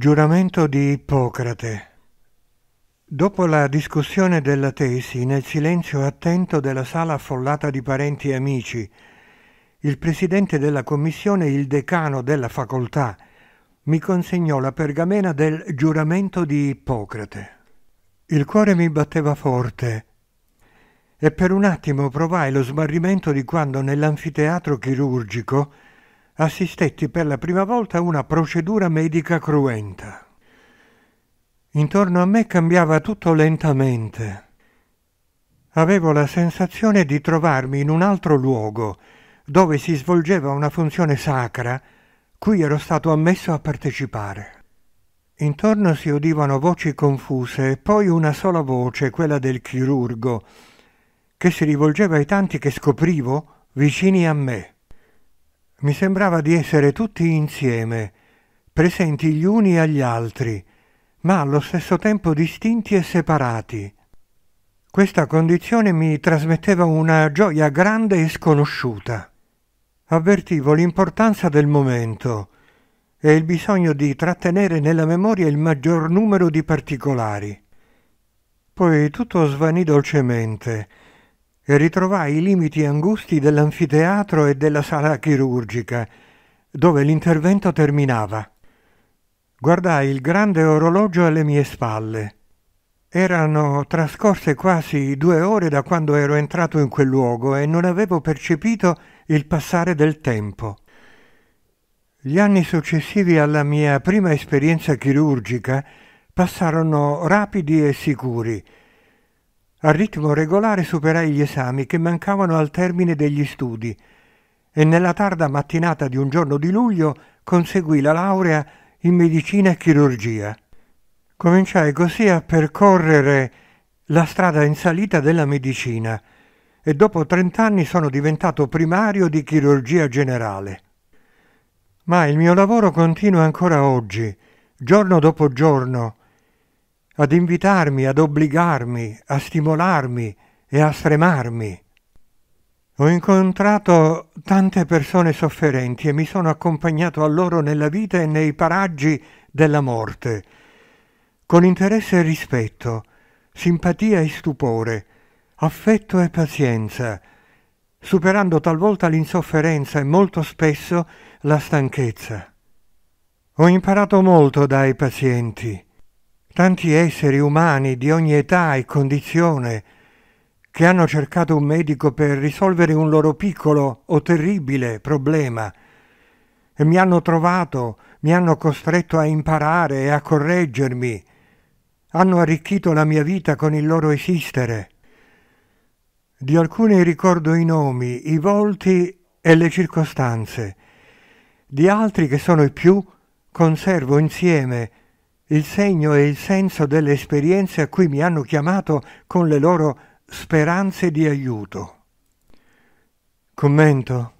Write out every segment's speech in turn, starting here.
Giuramento di Ippocrate. Dopo la discussione della tesi, nel silenzio attento della sala affollata di parenti e amici, il presidente della commissione, il decano della facoltà, mi consegnò la pergamena del giuramento di Ippocrate. Il cuore mi batteva forte e per un attimo provai lo smarrimento di quando nell'anfiteatro chirurgico assistetti per la prima volta a una procedura medica cruenta. Intorno a me cambiava tutto lentamente. Avevo la sensazione di trovarmi in un altro luogo, dove si svolgeva una funzione sacra cui ero stato ammesso a partecipare. Intorno si udivano voci confuse e poi una sola voce, quella del chirurgo, che si rivolgeva ai tanti che scoprivo vicini a me. Mi sembrava di essere tutti insieme, presenti gli uni agli altri, ma allo stesso tempo distinti e separati. Questa condizione mi trasmetteva una gioia grande e sconosciuta. Avvertivo l'importanza del momento e il bisogno di trattenere nella memoria il maggior numero di particolari. Poi tutto svanì dolcemente e ritrovai i limiti angusti dell'anfiteatro e della sala chirurgica, dove l'intervento terminava. Guardai il grande orologio alle mie spalle. Erano trascorse quasi due ore da quando ero entrato in quel luogo e non avevo percepito il passare del tempo. Gli anni successivi alla mia prima esperienza chirurgica passarono rapidi e sicuri, a ritmo regolare superai gli esami che mancavano al termine degli studi e nella tarda mattinata di un giorno di luglio conseguì la laurea in medicina e chirurgia. Cominciai così a percorrere la strada in salita della medicina e dopo trent'anni sono diventato primario di chirurgia generale. Ma il mio lavoro continua ancora oggi, giorno dopo giorno, ad invitarmi, ad obbligarmi, a stimolarmi e a sfremarmi. Ho incontrato tante persone sofferenti e mi sono accompagnato a loro nella vita e nei paraggi della morte, con interesse e rispetto, simpatia e stupore, affetto e pazienza, superando talvolta l'insofferenza e molto spesso la stanchezza. Ho imparato molto dai pazienti tanti esseri umani di ogni età e condizione che hanno cercato un medico per risolvere un loro piccolo o terribile problema e mi hanno trovato, mi hanno costretto a imparare e a correggermi, hanno arricchito la mia vita con il loro esistere. Di alcuni ricordo i nomi, i volti e le circostanze, di altri che sono i più conservo insieme il segno e il senso delle esperienze a cui mi hanno chiamato con le loro speranze di aiuto. Commento.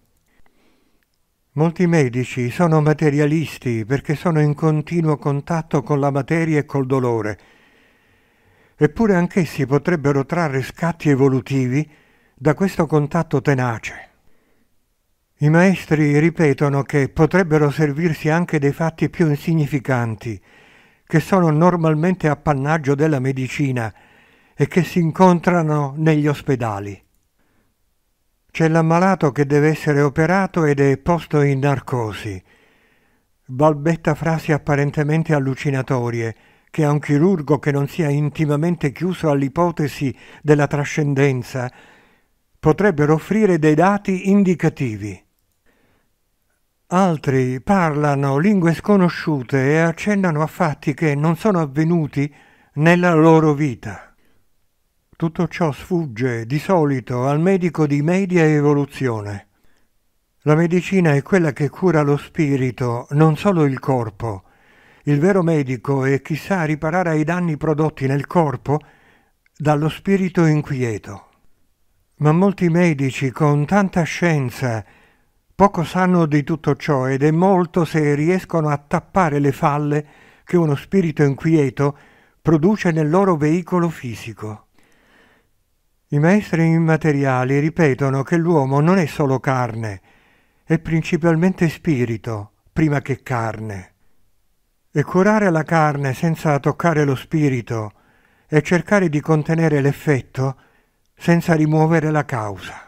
Molti medici sono materialisti perché sono in continuo contatto con la materia e col dolore, eppure anch'essi potrebbero trarre scatti evolutivi da questo contatto tenace. I maestri ripetono che potrebbero servirsi anche dei fatti più insignificanti, che sono normalmente appannaggio della medicina e che si incontrano negli ospedali. C'è l'ammalato che deve essere operato ed è posto in narcosi. Balbetta frasi apparentemente allucinatorie che a un chirurgo che non sia intimamente chiuso all'ipotesi della trascendenza potrebbero offrire dei dati indicativi. Altri parlano lingue sconosciute e accennano a fatti che non sono avvenuti nella loro vita. Tutto ciò sfugge di solito al medico di media evoluzione. La medicina è quella che cura lo spirito, non solo il corpo. Il vero medico è chi sa riparare ai danni prodotti nel corpo dallo spirito inquieto. Ma molti medici con tanta scienza poco sanno di tutto ciò ed è molto se riescono a tappare le falle che uno spirito inquieto produce nel loro veicolo fisico. I maestri immateriali ripetono che l'uomo non è solo carne, è principalmente spirito, prima che carne. E curare la carne senza toccare lo spirito e cercare di contenere l'effetto senza rimuovere la causa.